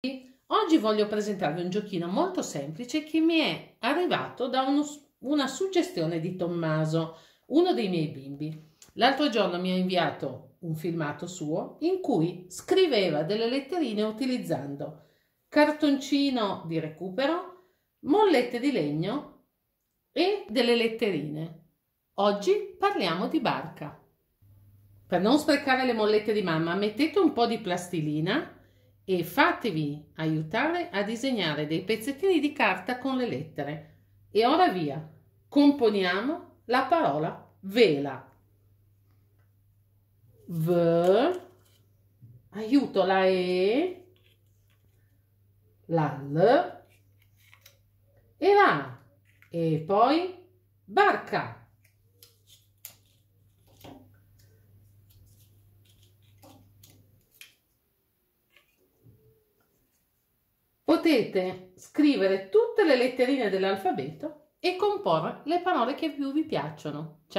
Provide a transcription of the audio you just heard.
Oggi voglio presentarvi un giochino molto semplice che mi è arrivato da uno, una suggestione di Tommaso, uno dei miei bimbi. L'altro giorno mi ha inviato un filmato suo in cui scriveva delle letterine utilizzando cartoncino di recupero, mollette di legno e delle letterine. Oggi parliamo di barca. Per non sprecare le mollette di mamma, mettete un po' di plastilina e fatevi aiutare a disegnare dei pezzettini di carta con le lettere. E ora via, componiamo la parola vela. V, aiuto la E, la L e la A. E poi barca. potete scrivere tutte le letterine dell'alfabeto e comporre le parole che più vi piacciono.